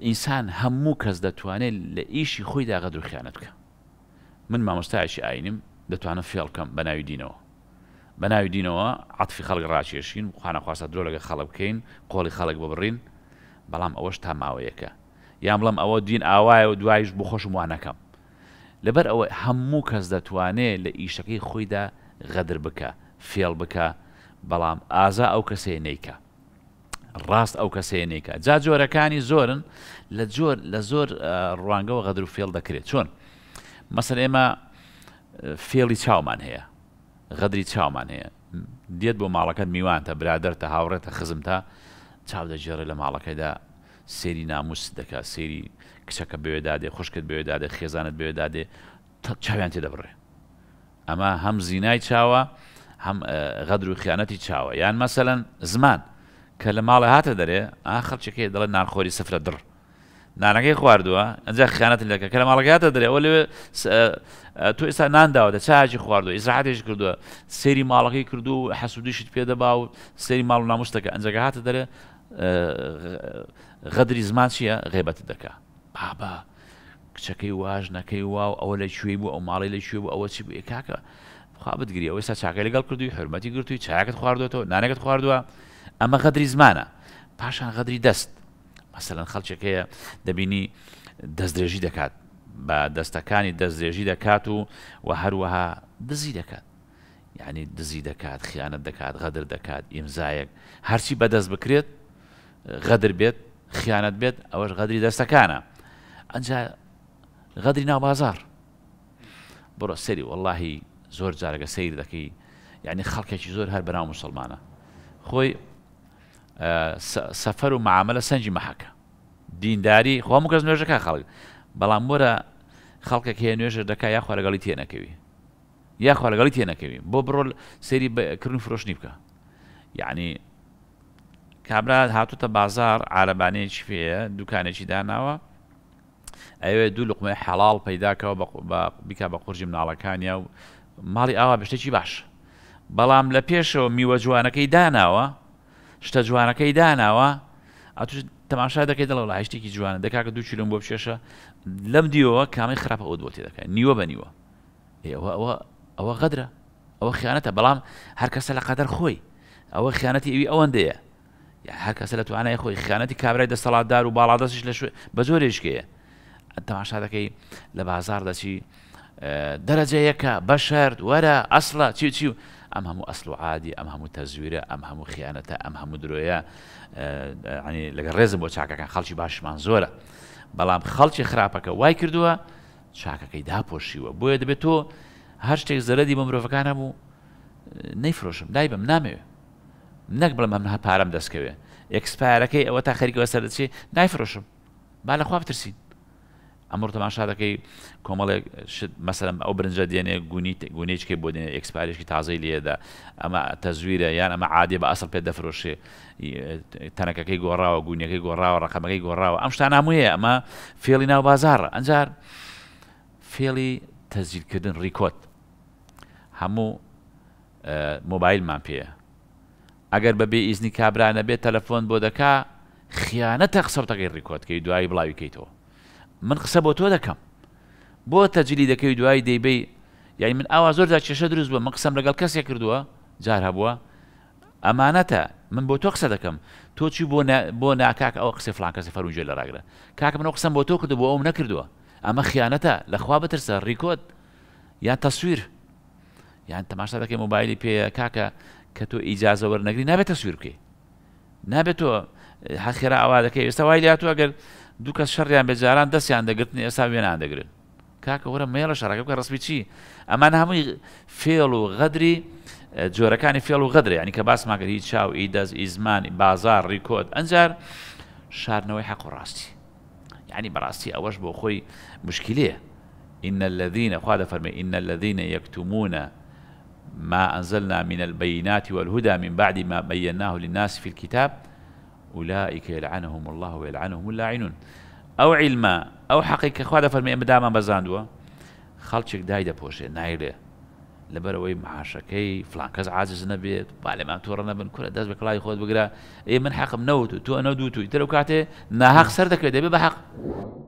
ئینسان هەموو کەس دەتوانێت لە ئیشی خۆی داغەدر خیانەت بکە من مامۆستایشی ئاینم دەتوانم فێڵکەم بە ناوی دینەوە بە ناوی دینەوە عاتفی خەڵک ڕاکێشین خانەخواستە درۆ لەگە خەڵک بکەین قۆڵی خەڵک ببڕین بەڵام ئەوەش تا ماوەیەەکە یان بڵم ئەوە دین ئاوایە و دوایش بۆ خۆشم وانەکەم لەبەر ئەوە هەموو کەس دەتوانێت لە ئیشەکەی خۆیدا غەدر بکە فێڵ بکە بەڵام ئازا ئەو کەسەیە نیکە ڕاست ئەو کەسەیەنێکە جا جۆرەکانی زۆرن لە جۆر لە زۆر ڕوانگەەوە غەدر و فێڵ دەکرێت چۆن مەسەر ئێمە فێڵی چاومان هەیە غەدری چاومان هەیە دێت بۆ ماڵەکەت میوانتە برادەرتە هاوڕێتە خزمتە چاو دەژێڕێ لە ماڵەکەیدا سێری ناموس دەکە سێری کچەکە بوێدادێ خوشکت بوێدادێ خێزانت بوێدادێ چاویان تێ دەبڕێ ئەمە هەم زینای چاوە هەم غەدر و خیانەتی چاوە یان مەسەەن زمان کە لە ماڵە هاتە دەرێ ئاخەلچەکەی دەڵێت نانخۆری سفرە دڕ نانەکەی خواردووە ئەجا خیانەت لەکە کە لە ماڵگاتە دەرێ ئەو لەوێ تو ئێستا نانداوە دە چاجی خواردووە ئیزراحاتێش کردووە سەری ماڵەکەی کردو و حەسودیشت پێدەبا و سەری ماڵ و نامشتەکە ئەنجەکە هاتە دەرێ غەدری زمان چیە غێبەت دەکا بابا کچەکەی واژ نەکەی واو ئەوە لە کوێی بوو ئەو ماڵی لە کوێ بوو ئەوە چی بوو کاکە خوا بگری ئەوەی سا چاکە لەگەڵ کردووی حرمەتی گرتووی چاکت خواردوەوە نانەکەت خواردووە ئەمە غەدری زمانە پاشان غەدری دەست مەسەرەن خەڵچێکەیە دەبینی دەستدرێژی دەکات بە دەستەکانی دەستدرێژی دەکات و و هەروەها دزی دەکات یعنی دزی دەکات خیانەت دەکات غەدر دەکات ئیمزایەک هەرچی بەدەست بکرێت غەدر بێت خیانەت بێت ئەوەش غەدری دەستەکانە ئەجا غەدری ناوبازار بڕۆ سەری واللهی زۆر جارەگە سیر دەکەی یعنی خەڵکێکی زۆر هەر بەناو مسلمانە خۆی سەفەر و معاملە سەنجی مەحەکە دینداری خۆم کەس نوێژەکە خەڵک بەڵام وەرە خەڵکە کێ نوێژە دەکا یا خۆرەگەڵی تێنەکەوی یا خۆرەگەڵی تێنەکەوی بۆ بڕۆل سەری بکردن فرۆشتنی بکە یعنی کابرا هاتوتە بازار عربانەیەکی پێە دوکانێکی داناوە ئەوێ دوو لقمە حەڵال پەیداکەەوە بیکە بە قورجی مناڵەکانیا و ماڵی ئاوا بشتێکی باش بەڵام لە پێشەوە میوە جوانەکەی داناوە شتە جوانەکەی داناوە ئەتوش تەماشا دەکەی دەڵ لە هشتێکی جوانە دەکاکە دوو چیلم بۆ بشێشە لەم دیەوە کامی خراپە ئەو دوۆتی دەکەن نیوە بە نیوە ئێوە ئەوە ئەوە غەدرە ئەوە خیانەتە بەڵام هەر کەسە لە قەدەر خۆی ئەوە خیانەتی ئەوی ئەوەندەیە هەر کەسە لە توانای خۆی خیانەتی کابرای دەسەڵاتدار و باڵادەسش لە بە زۆرێشکەیە تەماشا دەکەی لە بازار دەچی دەرەجەیەکە بە شەرد وەرە ئەسڵە چی چی و ئەم هەموو ئەسل و عادی ئەم هەموو تەزویرە ئەم هەموو خیانەتە ئەم هەموو درۆیە لەگە ڕێزم بۆ چاکەکان خەڵکی باشمان زۆرە بەڵام خەڵکی خراپەکە وای کردووە چاکەکەی داپۆشیوە بۆیە دەبێت تۆ هەر شتێک زەرەدی بە مرۆڤەکان هەبوو نەیفرۆشم دای بم نامەوێت نەک بڵم ئەم پارەم دەستکەوێ ئەکسپارەکەی ئەوە تا خەریکەوە سەرچێ نایفرۆشم با لەخوا بترسین شد مثلا او برنج گونیت گونیچ اکسپایرش تەماشا تازه لیه دا اما تزویره یعنی اما عادی با اصل تازەی لێدا ئەمە کی گورا و گونی کی گورا و رقم کی گورا و امشت ڕقەمەکەی گۆڕاوە اما فیلی نو بازار انجار فیلی بازارە کردن ریکوت همو موبایل من پیه اگر به بەبێ ئیزنی کابرانە تلفن بوده که خیانت خیانەتە قسەوتەکەی ریکوت که دعای بلاوی کەیتەوە من قسە بۆ تۆ دەکەم بۆ تەجلی دەکەوی دوای دەیبی یعنی من ئاوا زۆردا کێشە دروست بووە من قسەم لەگەڵ کەسێک کردووە جار هەبووە ئەمانەتە من بۆ تۆ قسە دەکەم تۆ چی بۆ بۆ ناکاک ئەوە قسە فلان کەسی فەرونجێ لە ڕاگرە کاکە منەوە قسەم بۆ تۆ کردو بۆ ئەوم نەکردووە ئەمە خیانەتە لەخوا بترسە ڕیکۆت یان تەسویر یان تەماشا دەکەی مۆبایلی پێ کاکە کە تۆ ئیجازە وەرنەگری نابێت تەسویر بکەی نابێت تۆ حەخێرا ئاوا دەکەی ئێستا وای لاتوە ئەگەر دوو کەس شەڕیان بێجاران دەستیان دەگرتنی ئێستا گرن دەگرن که وەرە میل شەڕەکە بکە رسمی چی نه هەمووی فیل و غدری اه، جۆرەکانی فیل و غەدرێ ینی کە باسماگەری هیچ چاو ئی دەست بازار ڕیکۆت ئەنجار شر حەق و راستی یعنی براسي اوش بۆ خۆی إن الذين خاد فرمي إن الذين يكتمون ما أنزلنا من البينات والهدى من بعد ما بيناه للناس في الكتاب أولئك يلعنهم الله ويلعنهم اللاعنون أو علما أو حقيقة خوادا فرمي أما داما بزاندوا خالتشك دايدا بوشي نايله لبروي معاشەکەی فلانکەس عاجز نەبێت پالێمان تۆڕە نەبن کورە دەست بە کڵی خۆت بگرە ئێ من حەقم نەوت و تۆ ئەنە دووت و تر و کاتێ ناحق سەر دەکرێت